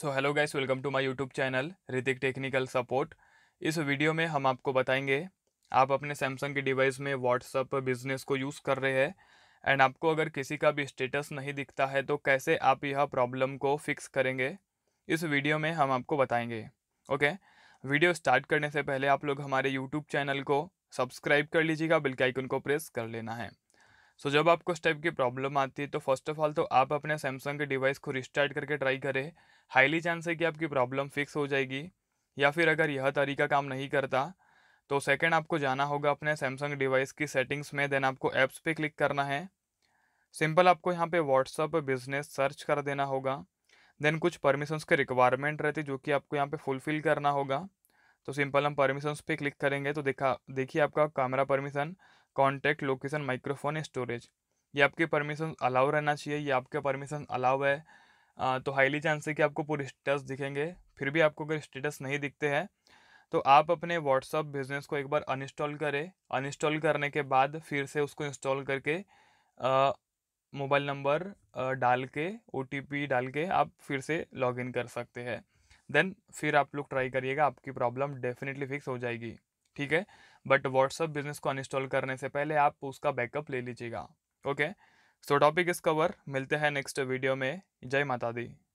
so hello guys welcome to my YouTube channel Hrithik technical support इस वीडियो में हम आपको बताएंगे आप अपने सैमसंग के डिवाइस में व्हाट्सअप बिजनेस को यूज़ कर रहे हैं एंड आपको अगर किसी का भी स्टेटस नहीं दिखता है तो कैसे आप यह प्रॉब्लम को फिक्स करेंगे इस वीडियो में हम आपको बताएंगे ओके वीडियो स्टार्ट करने से पहले आप लोग हमारे यूट्यूब चैनल को सब्सक्राइब कर लीजिएगा बिल्कुल आइकन को प्रेस कर लेना है सो जब आपको इस टाइप की प्रॉब्लम आती है तो फर्स्ट ऑफ ऑल तो आप अपने सैमसंग के डिवाइस को रिस्टार्ट करके ट्राई करें हाईली चांस है कि आपकी प्रॉब्लम फिक्स हो जाएगी या फिर अगर यह तरीका काम नहीं करता तो सेकेंड आपको जाना होगा अपने सैमसंग डिवाइस की सेटिंग्स में देन आपको ऐप्स पे क्लिक करना है सिंपल आपको यहाँ पे व्हाट्सअप बिजनेस सर्च कर देना होगा देन कुछ परमिशंस के रिक्वायरमेंट रहते जो कि आपको यहाँ पे फुलफ़िल करना होगा तो सिंपल हम परमिशंस पे क्लिक करेंगे तो देखा देखिए आपका camera permission contact location microphone storage ये आपके परमिशन अलाउ रहना चाहिए ये आपके परमिशन अलाउ है आ, तो हाईली चांस है कि आपको पूरे स्टेटस दिखेंगे फिर भी आपको अगर स्टेटस नहीं दिखते हैं तो आप अपने व्हाट्सअप बिजनेस को एक बार अनइंस्टॉल करें अनइंस्टॉल करने के बाद फिर से उसको इंस्टॉल करके मोबाइल नंबर डाल के ओ डाल के आप फिर से लॉगिन कर सकते हैं देन फिर आप लोग ट्राई करिएगा आपकी प्रॉब्लम डेफिनेटली फिक्स हो जाएगी ठीक है बट व्हाट्सअप बिजनेस को अनइंस्टॉल करने से पहले आप उसका बैकअप ले लीजिएगा okay so topic is cover मिलते हैं नेक्स्ट वीडियो में जय माता दी